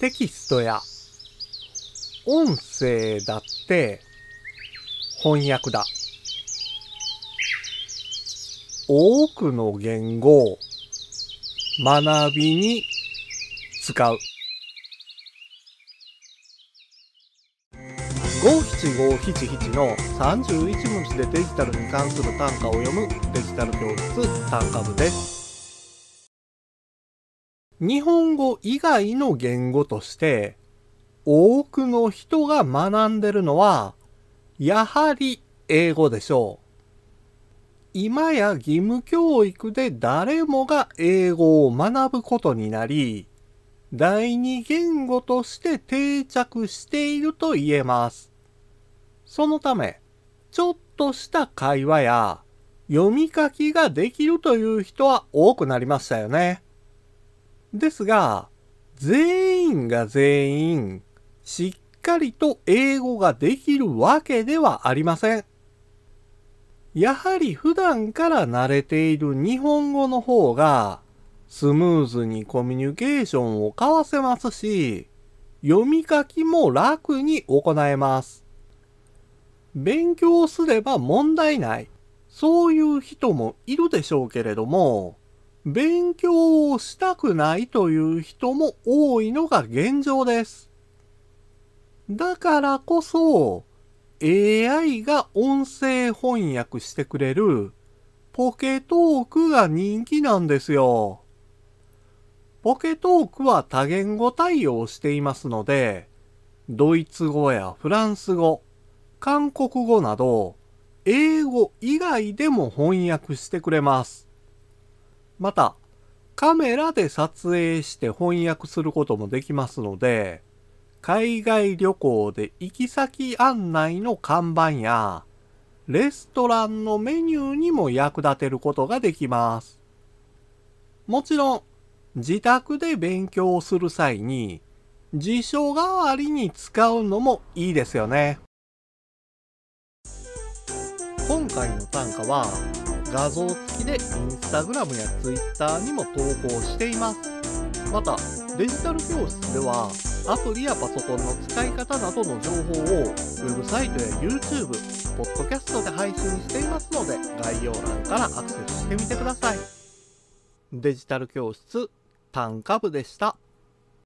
テキストや音声だって翻訳だ。多くの言語を学びに使う。五七五七七の31文字でデジタルに関する単価を読むデジタル教室単価部です。日本語以外の言語として多くの人が学んでるのはやはり英語でしょう。今や義務教育で誰もが英語を学ぶことになり、第二言語として定着していると言えます。そのため、ちょっとした会話や読み書きができるという人は多くなりましたよね。ですが、全員が全員、しっかりと英語ができるわけではありません。やはり普段から慣れている日本語の方が、スムーズにコミュニケーションを交わせますし、読み書きも楽に行えます。勉強すれば問題ない。そういう人もいるでしょうけれども、勉強をしたくないという人も多いのが現状です。だからこそ AI が音声翻訳してくれるポケトークが人気なんですよ。ポケトークは多言語対応していますので、ドイツ語やフランス語、韓国語など、英語以外でも翻訳してくれます。また、カメラで撮影して翻訳することもできますので、海外旅行で行き先案内の看板や、レストランのメニューにも役立てることができます。もちろん、自宅で勉強をする際に、辞書代わりに使うのもいいですよね。今回の単価は、画像付きで Instagram や Twitter にも投稿しています。また、デジタル教室では、アプリやパソコンの使い方などの情報をウェブサイトや YouTube、ポッドキャストで配信していますので、概要欄からアクセスしてみてください。デジタル教室、単価部でした。